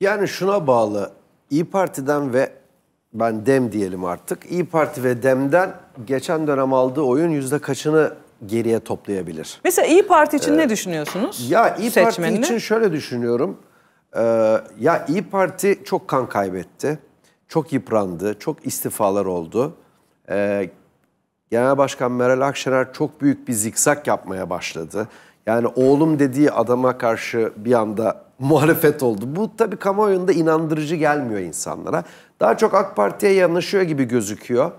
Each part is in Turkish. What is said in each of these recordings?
Yani şuna bağlı. İyi Parti'den ve ben Dem diyelim artık. İyi Parti ve Dem'den geçen dönem aldığı oyun yüzde kaçını geriye toplayabilir? Mesela İyi Parti için ee, ne düşünüyorsunuz? Ya İyi Seçmenini? Parti için şöyle düşünüyorum. Ee, ya İyi Parti çok kan kaybetti. Çok yıprandı. Çok istifalar oldu. Ee, Genel Başkan Meral Akşener çok büyük bir zikzak yapmaya başladı. Yani oğlum dediği adama karşı bir anda muhalefet oldu. Bu tabii kamuoyunda inandırıcı gelmiyor insanlara. Daha çok AK Parti'ye yanaşıyor gibi gözüküyor.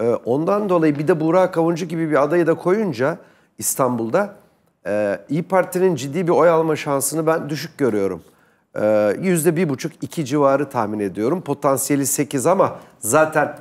Ee, ondan dolayı bir de Burak Kavuncu gibi bir adayı da koyunca İstanbul'da e, İyi Parti'nin ciddi bir oy alma şansını ben düşük görüyorum. Ee, yüzde bir buçuk iki civarı tahmin ediyorum. Potansiyeli 8 ama zaten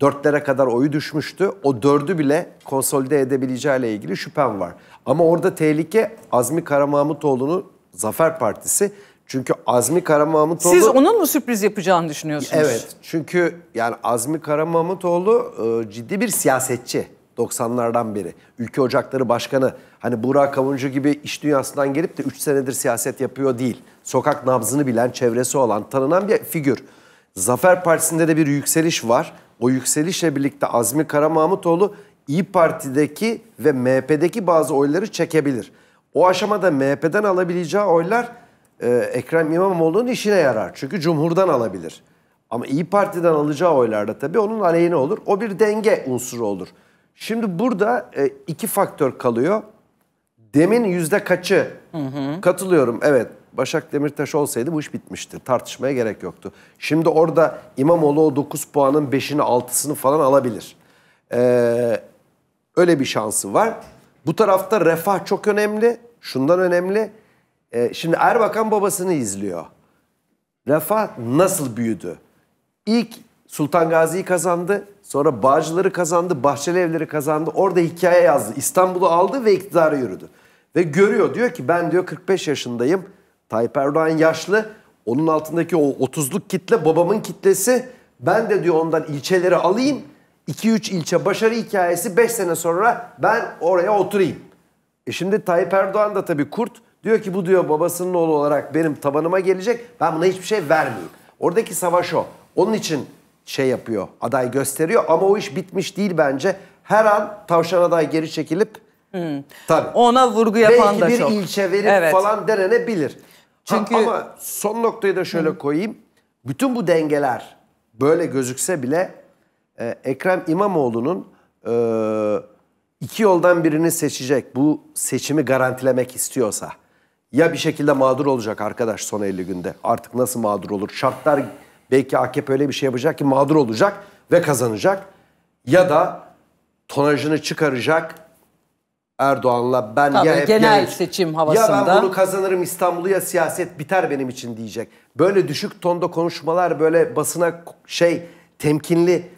Dörtlere kadar oyu düşmüştü. O dördü bile konsolide edebileceğiyle ilgili şüphem var. Ama orada tehlike Azmi Karamahmutoğlu'nun Zafer Partisi. Çünkü Azmi Karamahmutoğlu... Siz onun mu sürpriz yapacağını düşünüyorsunuz? Evet. Çünkü yani Azmi Karamahmutoğlu e, ciddi bir siyasetçi. 90'lardan beri. Ülke Ocakları Başkanı hani Burak Kavuncu gibi iş dünyasından gelip de 3 senedir siyaset yapıyor değil. Sokak nabzını bilen, çevresi olan, tanınan bir figür. Zafer Partisi'nde de bir yükseliş var. O yükselişle birlikte Azmi Karamahmutoğlu İyi Parti'deki ve MHP'deki bazı oyları çekebilir. O aşamada MHP'den alabileceği oylar e, Ekrem İmamoğlu'nun işine yarar. Çünkü Cumhur'dan alabilir. Ama İyi Parti'den alacağı oylar da tabii onun aleyhine olur. O bir denge unsuru olur. Şimdi burada e, iki faktör kalıyor. Demin yüzde kaçı? Hı hı. Katılıyorum evet. Başak Demirtaş olsaydı bu iş bitmişti. Tartışmaya gerek yoktu. Şimdi orada İmamoğlu o 9 puanın 5'ini 6'sını falan alabilir. Ee, öyle bir şansı var. Bu tarafta refah çok önemli. Şundan önemli. Ee, şimdi Erbakan babasını izliyor. Refah nasıl büyüdü? İlk Sultan Gazi'yi kazandı. Sonra Bağcılar'ı kazandı. Bahçeli Evleri kazandı. Orada hikaye yazdı. İstanbul'u aldı ve iktidarı yürüdü. Ve görüyor diyor ki ben diyor 45 yaşındayım. Tayyip Erdoğan yaşlı. Onun altındaki o 30'luk kitle babamın kitlesi. Ben de diyor ondan ilçeleri alayım. 2-3 ilçe başarı hikayesi 5 sene sonra ben oraya oturayım. E şimdi Tayyip Erdoğan da tabii kurt. Diyor ki bu diyor babasının oğlu olarak benim tabanıma gelecek. Ben buna hiçbir şey vermiyorum. Oradaki savaş o. Onun için şey yapıyor, aday gösteriyor ama o iş bitmiş değil bence. Her an tavşan aday geri çekilip Hmm. Tabii. Ona vurgu yapan Belki da çok. Belki bir ilçe verip evet. falan denenebilir. Çünkü... Ha, ama son noktayı da şöyle Hı. koyayım. Bütün bu dengeler böyle gözükse bile e, Ekrem İmamoğlu'nun e, iki yoldan birini seçecek. Bu seçimi garantilemek istiyorsa. Ya bir şekilde mağdur olacak arkadaş son 50 günde. Artık nasıl mağdur olur? Şartlar belki AKP öyle bir şey yapacak ki mağdur olacak ve kazanacak. Ya da tonajını çıkaracak Erdoğan'la ben Tabii, ya hep genel ya, seçim havasında. Ya ben bunu kazanırım İstanbul'u ya siyaset biter benim için diyecek. Böyle düşük tonda konuşmalar böyle basına şey temkinli.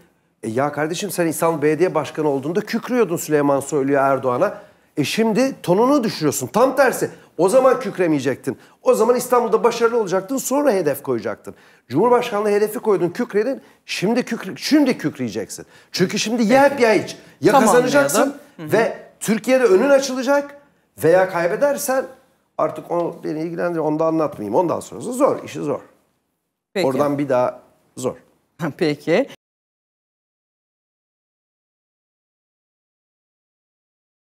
E ya kardeşim sen İstanbul Belediye Başkanı olduğunda kükrüyordun Süleyman Soylu'ya Erdoğan'a. E şimdi tonunu düşürüyorsun. Tam tersi. O zaman kükremeyecektin. O zaman İstanbul'da başarılı olacaktın. Sonra hedef koyacaktın. Cumhurbaşkanlığı hedefi koydun kükredin. Şimdi kükre, şimdi kükreyeceksin. Çünkü şimdi ya hep ya hiç. Ya tamam kazanacaksın ya Hı -hı. ve Türkiye'de önün açılacak veya kaybedersen artık onu beni ilgilendir onu da anlatmayayım. Ondan sonrası zor, işi zor. Peki. Oradan bir daha zor. Peki.